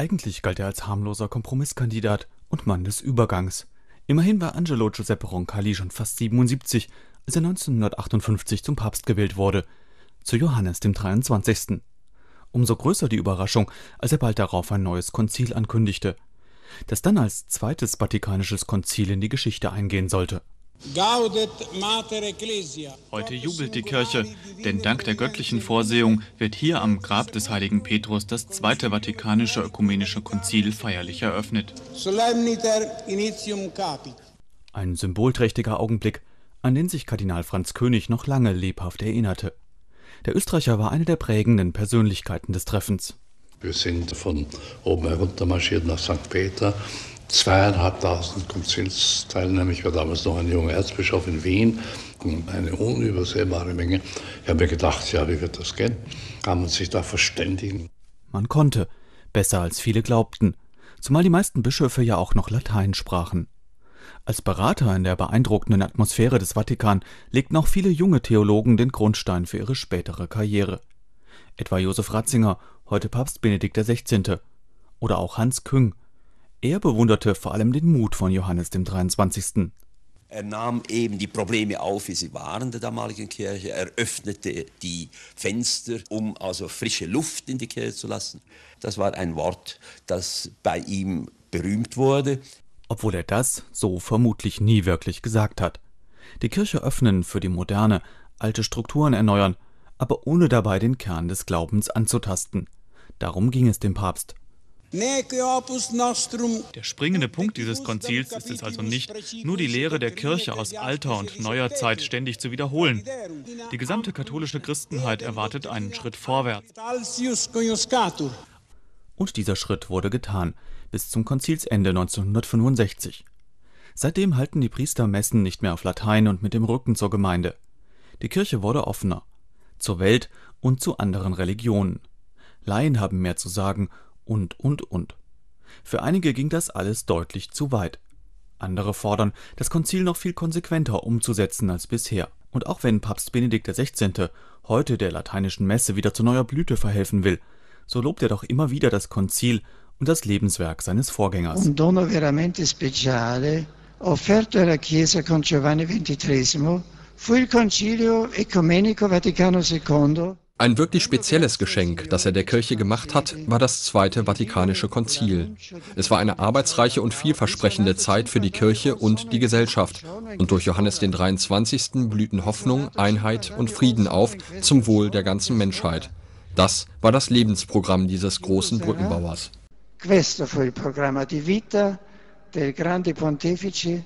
Eigentlich galt er als harmloser Kompromisskandidat und Mann des Übergangs. Immerhin war Angelo Giuseppe Roncalli schon fast 77, als er 1958 zum Papst gewählt wurde, zu Johannes dem 23. Umso größer die Überraschung, als er bald darauf ein neues Konzil ankündigte, das dann als zweites Vatikanisches Konzil in die Geschichte eingehen sollte Gaudet Mater Ecclesia. Heute jubelt die Kirche, denn dank der göttlichen Vorsehung wird hier am Grab des heiligen Petrus das Zweite Vatikanische Ökumenische Konzil feierlich eröffnet. Solemniter initium capit. Ein symbolträchtiger Augenblick, an den sich Kardinal Franz König noch lange lebhaft erinnerte. Der Österreicher war eine der prägenden Persönlichkeiten des Treffens. Wir sind von oben herunter marschiert nach St. Peter zweieinhalbtausend Konzilsteilnehmer. Ich war damals noch ein junger Erzbischof in Wien. Eine unübersehbare Menge. Ich habe mir gedacht, ja, wie wird das gehen? Kann man sich da verständigen? Man konnte. Besser als viele glaubten. Zumal die meisten Bischöfe ja auch noch Latein sprachen. Als Berater in der beeindruckenden Atmosphäre des Vatikan legten auch viele junge Theologen den Grundstein für ihre spätere Karriere. Etwa Josef Ratzinger, heute Papst Benedikt XVI. Oder auch Hans Küng, er bewunderte vor allem den Mut von Johannes dem 23. Er nahm eben die Probleme auf, wie sie waren der damaligen Kirche. Er öffnete die Fenster, um also frische Luft in die Kirche zu lassen. Das war ein Wort, das bei ihm berühmt wurde. Obwohl er das so vermutlich nie wirklich gesagt hat. Die Kirche öffnen für die Moderne, alte Strukturen erneuern, aber ohne dabei den Kern des Glaubens anzutasten. Darum ging es dem Papst. Der springende Punkt dieses Konzils ist es also nicht, nur die Lehre der Kirche aus alter und neuer Zeit ständig zu wiederholen. Die gesamte katholische Christenheit erwartet einen Schritt vorwärts. Und dieser Schritt wurde getan, bis zum Konzilsende 1965. Seitdem halten die Priester Messen nicht mehr auf Latein und mit dem Rücken zur Gemeinde. Die Kirche wurde offener, zur Welt und zu anderen Religionen. Laien haben mehr zu sagen und, und, und. Für einige ging das alles deutlich zu weit. Andere fordern, das Konzil noch viel konsequenter umzusetzen als bisher. Und auch wenn Papst Benedikt XVI. heute der lateinischen Messe wieder zu neuer Blüte verhelfen will, so lobt er doch immer wieder das Konzil und das Lebenswerk seines Vorgängers. Un dono veramente speciale offerto alla Chiesa con Giovanni XXIII fu il Concilio Ecumenico Vaticano II. Ein wirklich spezielles Geschenk, das er der Kirche gemacht hat, war das Zweite Vatikanische Konzil. Es war eine arbeitsreiche und vielversprechende Zeit für die Kirche und die Gesellschaft. Und durch Johannes den 23. blühten Hoffnung, Einheit und Frieden auf zum Wohl der ganzen Menschheit. Das war das Lebensprogramm dieses großen Brückenbauers. Questo fu il programma di vita del grande pontefice